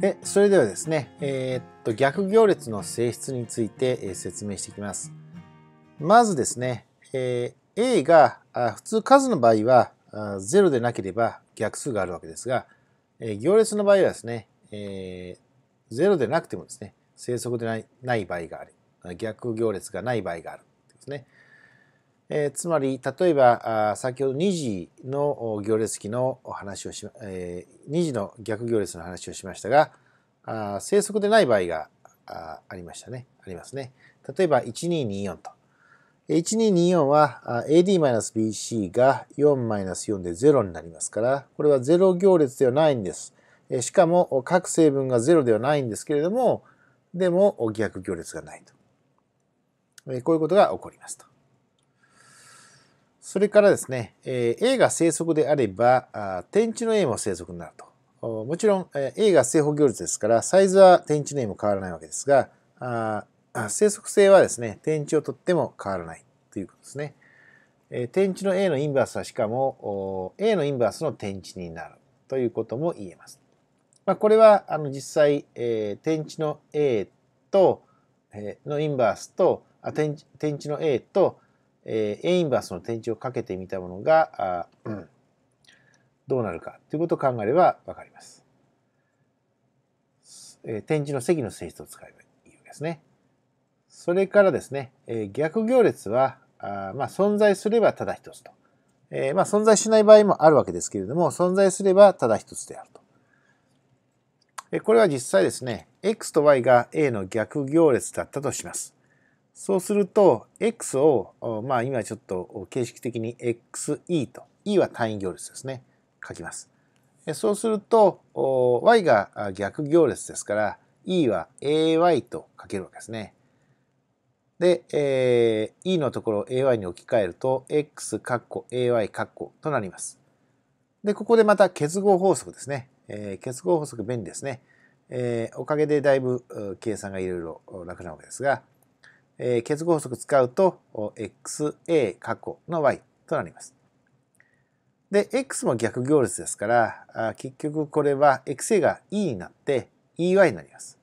で、それではですね、えー、っと、逆行列の性質について、えー、説明していきます。まずですね、えー、A があ普通数の場合はあ0でなければ逆数があるわけですが、えー、行列の場合はですね、えー、0でなくてもですね、正則でないない場合がある。逆行列がない場合があるですね。えー、つまり例えば先ほど2時の行列期の話をし、えー、2時の逆行列の話をしましたがあ正則でない場合がありましたねありますね例えば1224と1224は AD-BC が4-4で0になりますからこれは0行列ではないんですしかも各成分が0ではないんですけれどもでも逆行列がないとこういうことが起こりますと。それからですね、え A が正則であれば、あ天地の A も正則になると。もちろん、え A が正方行列ですから、サイズは天地の A も変わらないわけですが、あ正則性はですね、天地をとっても変わらないということですね。え天地の A のインバースはしかも、A のインバースの天地になるということも言えます。まあ、これはあの実際、え天地の A と、えのインバースとあ天地の A と、えー、A インバースの点示をかけてみたものが、うん、どうなるかということを考えればわかります。えー、点示の積の性質を使えばいいわけですね。それからですね、えー、逆行列はあまあ、存在すればただ一つと。えー、まあ、存在しない場合もあるわけですけれども、存在すればただ一つであると。えこれは実際ですね、x と y が a の逆行列だったとします。そうすると、x を、まあ今ちょっと形式的に xe と、e は単位行列ですね、書きます。そうすると、y が逆行列ですから、e は ay と書けるわけですね。で、えー、e のところを ay に置き換えると、x カッコ ay カッコとなります。で、ここでまた結合法則ですね。えー、結合法則便利ですね。えー、おかげでだいぶ計算がいろいろ楽なわけですが、えー、結合法則使うと xa 過去の y となります。で、x も逆行列ですから、あ結局これは xa が e になって ey になります。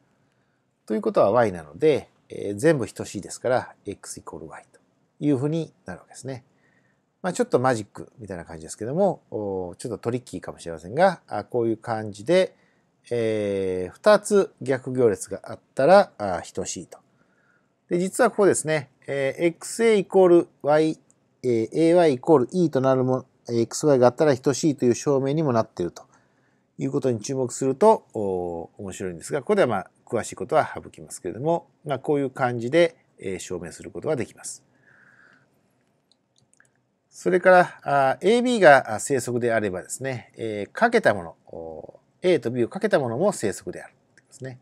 ということは y なので、えー、全部等しいですから x イコール y というふうになるわけですね。まあ、ちょっとマジックみたいな感じですけども、ちょっとトリッキーかもしれませんが、あこういう感じで、えー、2つ逆行列があったらあ等しいとで、実はここですね、えー、xa イコール y、えー、ay イコール e となるも、xy があったら等しいという証明にもなっているということに注目すると面白いんですが、ここではまあ詳しいことは省きますけれども、まあ、こういう感じで、えー、証明することができます。それから AB が正則であればですね、えー、かけたもの、A と B をかけたものも正則であるですね。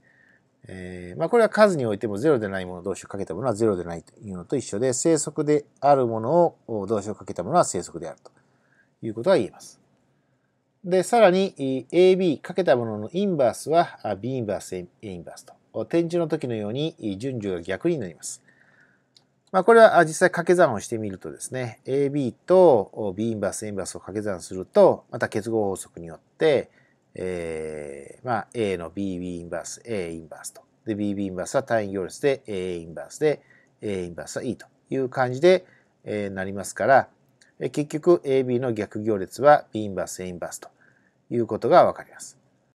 えー、まあ、これは数においても0でないもの同士をかけたものは0でないというのと一緒で、正則であるものを同士をかけたものは正則であるということが言えます。で、さらに AB かけたもののインバースは B インバース A インバースと。展示の時のように順序が逆になります。まあ、これは実際掛け算をしてみるとですね、AB と B インバース A インバースを掛け算すると、また結合法則によって、えー、まあ、A の BB インバース、A インバースと。で、BB インバースは単位行列で A インバースで、A インバースは E という感じで、えー、なりますから、え結局 AB の逆行列は B インバース、A インバースということがわかります。